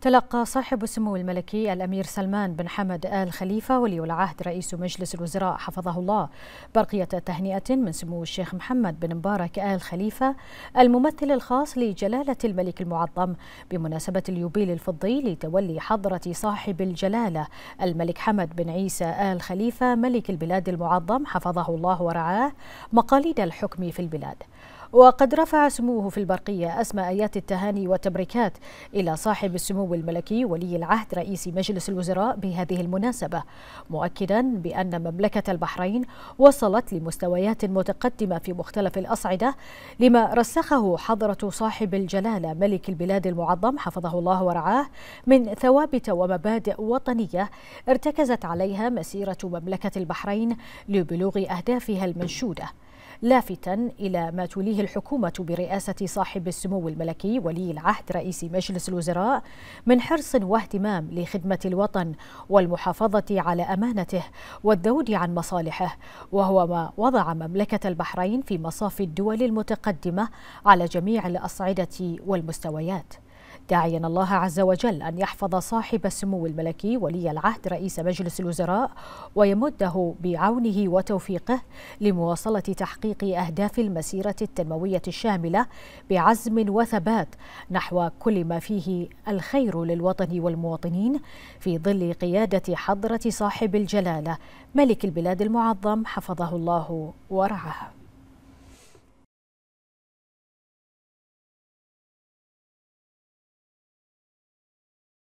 تلقى صاحب السمو الملكي الأمير سلمان بن حمد آل خليفة ولي العهد رئيس مجلس الوزراء حفظه الله برقية تهنئة من سمو الشيخ محمد بن مبارك آل خليفة الممثل الخاص لجلالة الملك المعظم بمناسبة اليوبيل الفضي لتولي حضرة صاحب الجلالة الملك حمد بن عيسى آل خليفة ملك البلاد المعظم حفظه الله ورعاه مقاليد الحكم في البلاد وقد رفع سموه في البرقية أسمى آيات التهاني والتبريكات إلى صاحب السمو الملكي ولي العهد رئيس مجلس الوزراء بهذه المناسبة مؤكدا بأن مملكة البحرين وصلت لمستويات متقدمة في مختلف الأصعدة لما رسخه حضرة صاحب الجلالة ملك البلاد المعظم حفظه الله ورعاه من ثوابت ومبادئ وطنية ارتكزت عليها مسيرة مملكة البحرين لبلوغ أهدافها المنشودة لافتا إلى ما توليه هذه الحكومة برئاسة صاحب السمو الملكي ولي العهد رئيس مجلس الوزراء من حرص واهتمام لخدمة الوطن والمحافظة على أمانته والذود عن مصالحه وهو ما وضع مملكة البحرين في مصاف الدول المتقدمة على جميع الأصعدة والمستويات داعيا الله عز وجل أن يحفظ صاحب السمو الملكي ولي العهد رئيس مجلس الوزراء ويمده بعونه وتوفيقه لمواصلة تحقيق أهداف المسيرة التنموية الشاملة بعزم وثبات نحو كل ما فيه الخير للوطن والمواطنين في ظل قيادة حضرة صاحب الجلالة ملك البلاد المعظم حفظه الله ورعاه